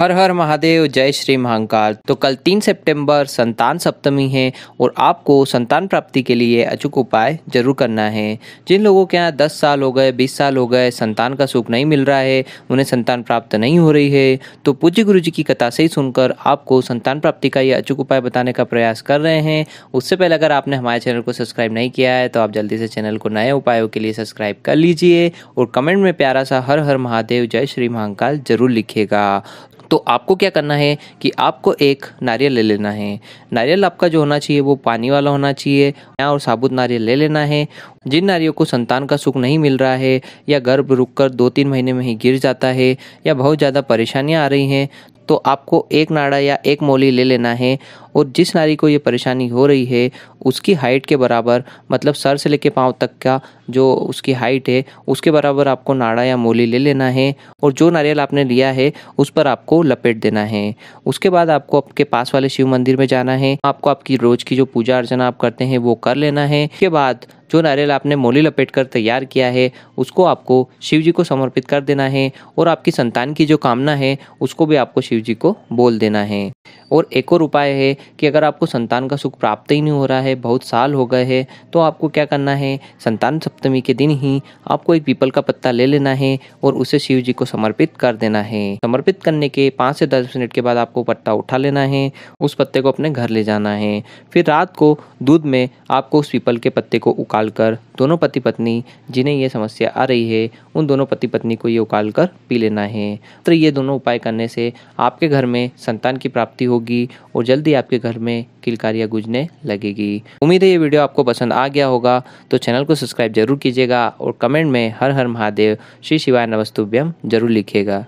हर हर महादेव जय श्री महाकाल तो कल तीन सितंबर संतान सप्तमी है और आपको संतान प्राप्ति के लिए अचूक उपाय जरूर करना है जिन लोगों के यहाँ दस साल हो गए बीस साल हो गए संतान का सुख नहीं मिल रहा है उन्हें संतान प्राप्त नहीं हो रही है तो पूज्य गुरु जी की कथा से ही सुनकर आपको संतान प्राप्ति का ये अचूक उपाय बताने का प्रयास कर रहे हैं उससे पहले अगर आपने हमारे चैनल को सब्सक्राइब नहीं किया है तो आप जल्दी से चैनल को नए उपायों के लिए सब्सक्राइब कर लीजिए और कमेंट में प्यारा सा हर हर महादेव जय श्री महाकाल जरूर लिखेगा तो आपको क्या करना है कि आपको एक नारियल ले लेना है नारियल आपका जो होना चाहिए वो पानी वाला होना चाहिए और साबुत नारियल ले लेना है जिन नारियों को संतान का सुख नहीं मिल रहा है या गर्भ रुक कर दो तीन महीने में ही गिर जाता है या बहुत ज़्यादा परेशानियाँ आ रही हैं तो आपको एक नाड़ा या एक मोली ले लेना है और जिस नारी को ये परेशानी हो रही है उसकी हाइट के बराबर मतलब सर से लेके पाँव तक का जो उसकी हाइट है उसके बराबर आपको नाड़ा या मूली ले लेना है और जो नारियल आपने लिया है उस पर आपको लपेट देना है उसके बाद आपको आपके पास वाले शिव मंदिर में जाना है आपको आपकी रोज़ की जो पूजा अर्चना आप करते हैं वो कर लेना है उसके बाद जो नारियल आपने मोली लपेट कर तैयार किया है उसको आपको शिव जी को समर्पित कर देना है और आपकी संतान की जो कामना है उसको भी आपको शिव जी को बोल देना है और एक और उपाय है कि अगर आपको संतान का सुख प्राप्त ही नहीं हो रहा है बहुत साल हो गए हैं तो आपको क्या करना है संतान सप्तमी के दिन ही आपको एक पीपल का पत्ता ले लेना है और उसे शिव जी को समर्पित कर देना है समर्पित करने के पाँच से दस मिनट के बाद आपको पत्ता उठा लेना है उस पत्ते को अपने घर ले जाना है फिर रात को दूध में आपको उस पीपल के पत्ते को उकाल कर दोनों पति पत्नी जिन्हें ये समस्या आ रही है उन दोनों पति पत्नी को ये उकाल कर पी लेना है तो ये दोनों उपाय करने से आपके घर में संतान की प्राप्ति होगी होगी और जल्दी आपके घर में किलकारियाँ गुजने लगेगी उम्मीद है ये वीडियो आपको पसंद आ गया होगा तो चैनल को सब्सक्राइब जरूर कीजिएगा और कमेंट में हर हर महादेव श्री शिवाय नवस्तुभ्यम जरूर लिखिएगा